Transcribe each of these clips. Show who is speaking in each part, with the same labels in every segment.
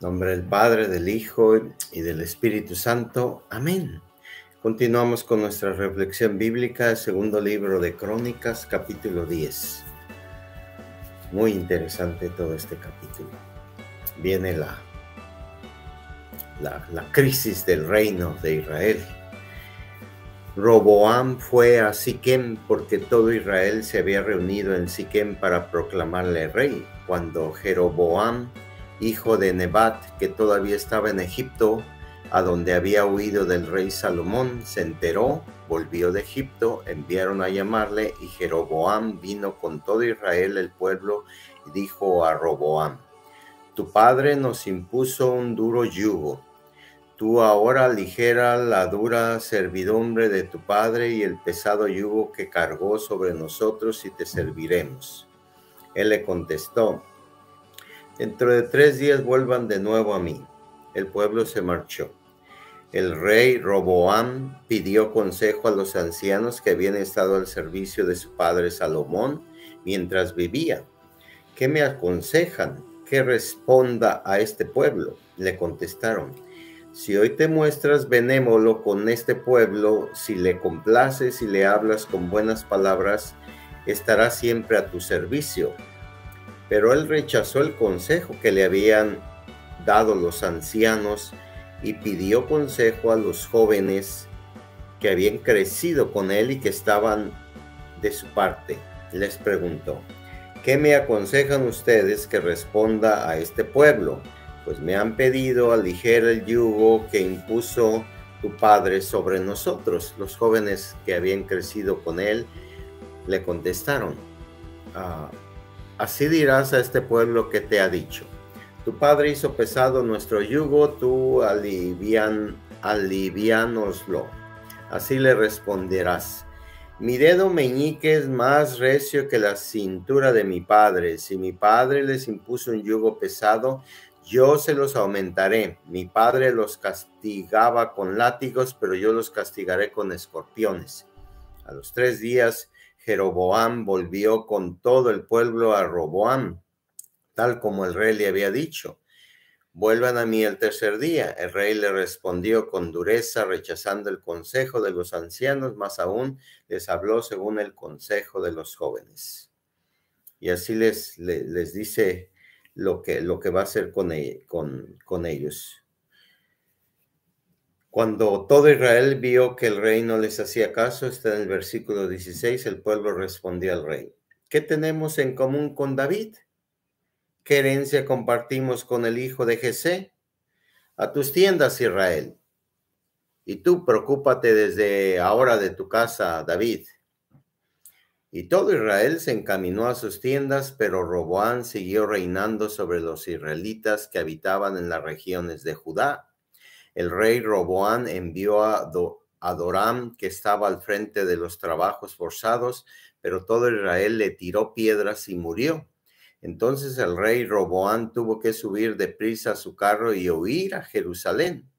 Speaker 1: nombre del Padre, del Hijo y del Espíritu Santo. Amén. Continuamos con nuestra reflexión bíblica, segundo libro de Crónicas, capítulo 10. Muy interesante todo este capítulo. Viene la, la, crisis del reino de Israel. Roboam fue a Siquem porque todo Israel se había reunido en Siquem para proclamarle rey. Cuando Jeroboam hijo de Nebat, que todavía estaba en Egipto, a donde había huido del rey Salomón, se enteró, volvió de Egipto, enviaron a llamarle y Jeroboam vino con todo Israel el pueblo y dijo a Roboam, tu padre nos impuso un duro yugo, tú ahora ligera la dura servidumbre de tu padre y el pesado yugo que cargó sobre nosotros y te serviremos. Él le contestó, Dentro de tres días vuelvan de nuevo a mí. El pueblo se marchó. El rey Roboam pidió consejo a los ancianos que habían estado al servicio de su padre Salomón mientras vivía. ¿Qué me aconsejan que responda a este pueblo? Le contestaron, si hoy te muestras benémolo con este pueblo, si le complaces y le hablas con buenas palabras, estará siempre a tu servicio pero él rechazó el consejo que le habían dado los ancianos y pidió consejo a los jóvenes que habían crecido con él y que estaban de su parte. Les preguntó, ¿qué me aconsejan ustedes que responda a este pueblo? Pues me han pedido aligerar el yugo que impuso tu padre sobre nosotros. Los jóvenes que habían crecido con él le contestaron, ah, Así dirás a este pueblo que te ha dicho. Tu padre hizo pesado nuestro yugo, tú alivian, alivianoslo. Así le responderás. Mi dedo meñique es más recio que la cintura de mi padre. Si mi padre les impuso un yugo pesado, yo se los aumentaré. Mi padre los castigaba con látigos, pero yo los castigaré con escorpiones. A los tres días Jeroboam volvió con todo el pueblo a Roboam, tal como el rey le había dicho. Vuelvan a mí el tercer día. El rey le respondió con dureza, rechazando el consejo de los ancianos, más aún les habló según el consejo de los jóvenes. Y así les, les, dice lo que, lo que va a hacer con, e, con, con ellos. Cuando todo Israel vio que el rey no les hacía caso, está en el versículo 16, el pueblo respondió al rey. ¿Qué tenemos en común con David? ¿Qué herencia compartimos con el hijo de Jesé? A tus tiendas, Israel. Y tú preocúpate desde ahora de tu casa, David. Y todo Israel se encaminó a sus tiendas, pero Roboán siguió reinando sobre los israelitas que habitaban en las regiones de Judá el rey Roboán envió a, Doram, que estaba al frente de los trabajos forzados, pero todo Israel le tiró piedras y murió. Entonces el rey Roboán tuvo que subir deprisa a su carro y huir a Jerusalén.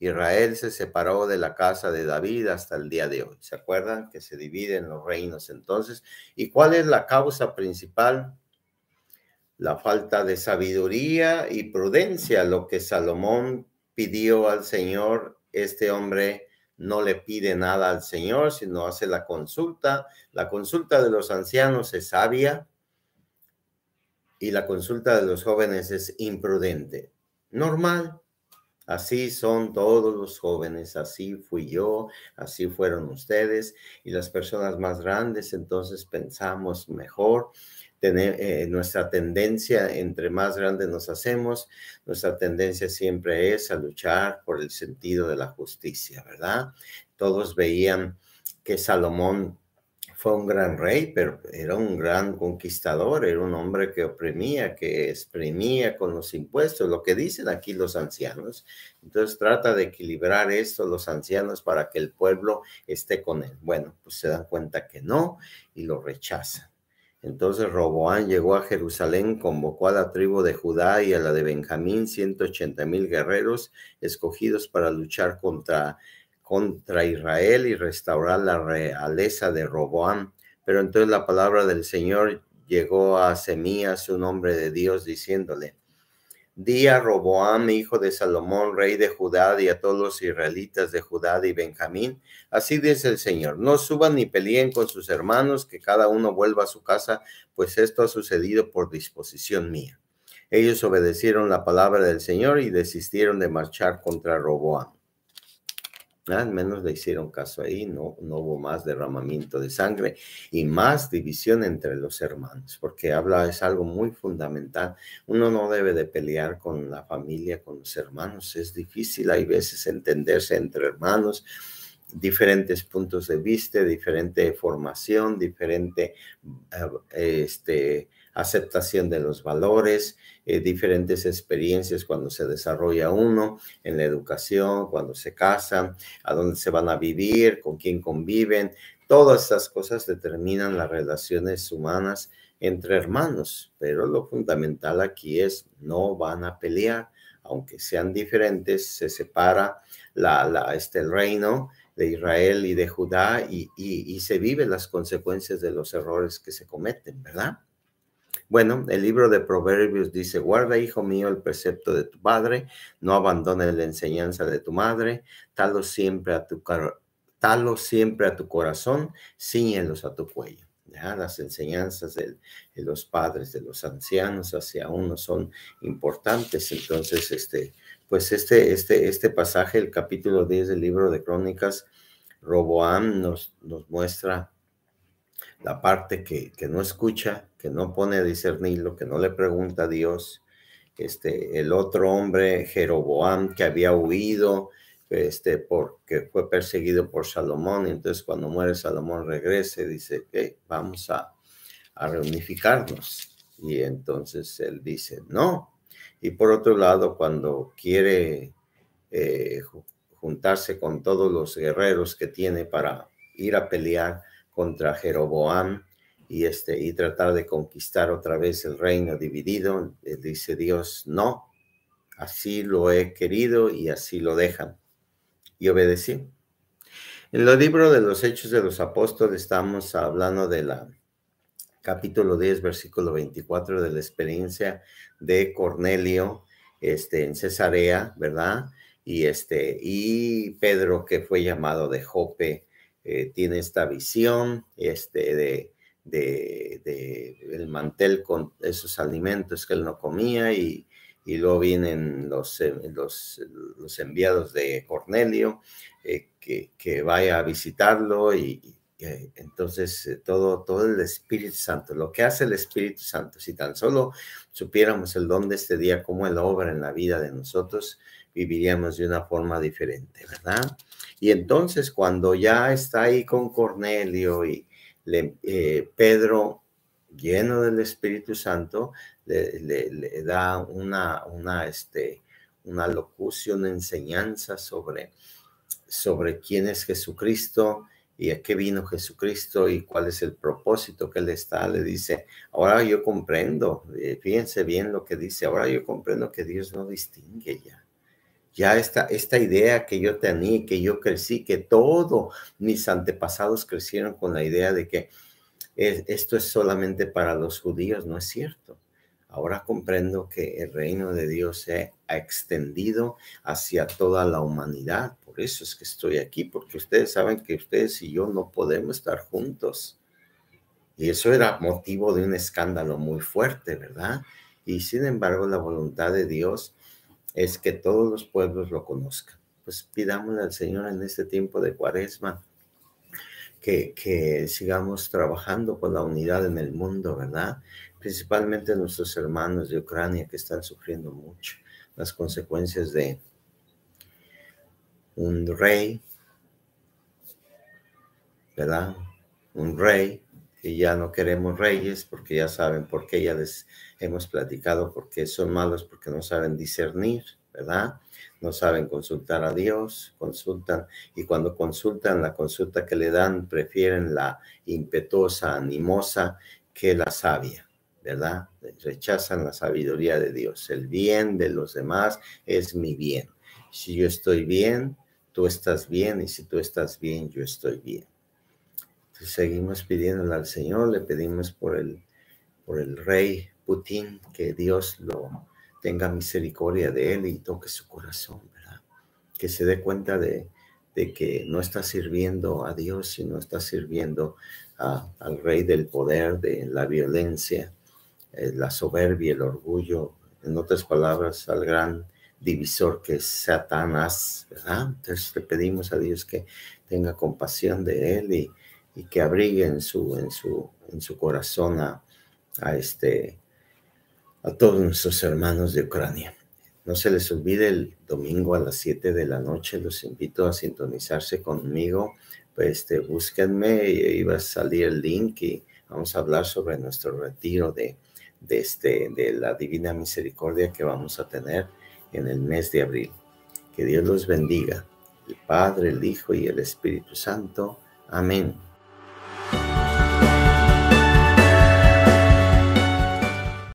Speaker 1: Israel se separó de la casa de David hasta el día de hoy. ¿Se acuerdan que se dividen los reinos entonces? ¿Y cuál es la causa principal? La falta de sabiduría y prudencia, lo que Salomón pidió al Señor, este hombre no le pide nada al Señor, sino hace la consulta. La consulta de los ancianos es sabia y la consulta de los jóvenes es imprudente. Normal. Así son todos los jóvenes, así fui yo, así fueron ustedes y las personas más grandes, entonces pensamos mejor eh, nuestra tendencia, entre más grandes nos hacemos, nuestra tendencia siempre es a luchar por el sentido de la justicia, ¿verdad? Todos veían que Salomón fue un gran rey, pero era un gran conquistador, era un hombre que oprimía, que exprimía con los impuestos, lo que dicen aquí los ancianos. Entonces trata de equilibrar esto los ancianos para que el pueblo esté con él. Bueno, pues se dan cuenta que no y lo rechazan. Entonces Roboán llegó a Jerusalén, convocó a la tribu de Judá y a la de Benjamín, 180 mil guerreros escogidos para luchar contra, contra Israel y restaurar la realeza de Roboán. Pero entonces la palabra del Señor llegó a Semías, un hombre de Dios, diciéndole, Día a Roboam, hijo de Salomón, rey de Judá, y a todos los israelitas de Judá y Benjamín. Así dice el Señor, no suban ni peleen con sus hermanos, que cada uno vuelva a su casa, pues esto ha sucedido por disposición mía. Ellos obedecieron la palabra del Señor y desistieron de marchar contra Roboam. Al menos le hicieron caso ahí, no, no hubo más derramamiento de sangre y más división entre los hermanos, porque habla, es algo muy fundamental. Uno no debe de pelear con la familia, con los hermanos, es difícil, hay veces entenderse entre hermanos, diferentes puntos de vista, diferente formación, diferente, eh, este, aceptación de los valores, eh, diferentes experiencias cuando se desarrolla uno en la educación, cuando se casan, a dónde se van a vivir, con quién conviven. Todas estas cosas determinan las relaciones humanas entre hermanos, pero lo fundamental aquí es no van a pelear, aunque sean diferentes, se separa la, este, el reino de Israel y de Judá y, y se viven las consecuencias de los errores que se cometen, ¿verdad? Bueno, el libro de Proverbios dice, guarda, hijo mío, el precepto de tu padre, no abandones la enseñanza de tu madre, talo siempre a tu, talo siempre a tu corazón, ciñelos a tu cuello. Las enseñanzas de, los padres, de los ancianos hacia uno son importantes. Entonces, este, pues este, este, este pasaje, el capítulo 10 del libro de Crónicas, Roboam nos, nos muestra la parte que, no escucha, que no pone a discernirlo, que no le pregunta a Dios. Este, el otro hombre, Jeroboam, que había huido este, porque fue perseguido por Salomón, Y entonces cuando muere Salomón regresa dice que vamos a, reunificarnos. Y entonces él dice, no. Y por otro lado, cuando quiere eh, juntarse con todos los guerreros que tiene para ir a pelear, contra Jeroboam y, este, y tratar de conquistar otra vez el reino dividido. dice Dios, no, así lo he querido y así lo dejan. Y obedecí. En el libro de los Hechos de los Apóstoles estamos hablando de la capítulo 10, versículo 24, de la experiencia de Cornelio este, en Cesarea, ¿verdad? Y, este, y Pedro, que fue llamado de Jope, eh, tiene esta visión este, de, de, el mantel con esos alimentos que él no comía y, y luego vienen los, eh, los, los, enviados de Cornelio eh, que, que, vaya a visitarlo y, entonces todo, todo el Espíritu Santo, lo que hace el Espíritu Santo, si tan solo supiéramos el don de este día, cómo él obra en la vida de nosotros, viviríamos de una forma diferente, ¿verdad? Y entonces cuando ya está ahí con Cornelio y eh, Pedro, lleno del Espíritu Santo, le, da una, una, este, una locución, una enseñanza sobre, sobre quién es Jesucristo y a qué vino Jesucristo y cuál es el propósito que le está. Le dice, ahora yo comprendo, eh, fíjense bien lo que dice, ahora yo comprendo que Dios no distingue ya ya esta, esta idea que yo tenía, que yo crecí, que todo mis antepasados crecieron con la idea de que esto es solamente para los judíos, no es cierto. Ahora comprendo que el reino de Dios se ha extendido hacia toda la humanidad. Por eso es que estoy aquí, porque ustedes saben que ustedes y yo no podemos estar juntos. Y eso era motivo de un escándalo muy fuerte, ¿verdad? Y sin embargo, la voluntad de Dios es que todos los pueblos lo conozcan. Pues pidámosle al Señor en este tiempo de cuaresma que, sigamos trabajando con la unidad en el mundo, ¿verdad? Principalmente nuestros hermanos de Ucrania que están sufriendo mucho las consecuencias de un rey, ¿verdad? Un rey y ya no queremos reyes porque ya saben por qué, ya les hemos platicado porque son malos, porque no saben discernir, ¿verdad? No saben consultar a Dios, consultan y cuando consultan la consulta que le dan prefieren la impetuosa, animosa que la sabia, ¿verdad? Rechazan la sabiduría de Dios. El bien de los demás es mi bien. Si yo estoy bien, tú estás bien y si tú estás bien, yo estoy bien seguimos pidiéndole al Señor, le pedimos por el, por el rey Putin, que Dios lo tenga misericordia de él y toque su corazón, ¿verdad? Que se dé cuenta de, que no está sirviendo a Dios, sino está sirviendo al rey del poder, de la violencia, eh, la soberbia, el orgullo, en otras palabras, al gran divisor que es Satanás, ¿verdad? Entonces le pedimos a Dios que tenga compasión de él y, y que abriguen en su, en su, en su corazón a, a, este, a todos nuestros hermanos de Ucrania. No se les olvide el domingo a las 7 de la noche, los invito a sintonizarse conmigo, este, búsquenme y va a salir el link y vamos a hablar sobre nuestro retiro de, de, este, de la Divina Misericordia que vamos a tener en el mes de abril. Que Dios los bendiga, el Padre, el Hijo y el Espíritu Santo. Amén.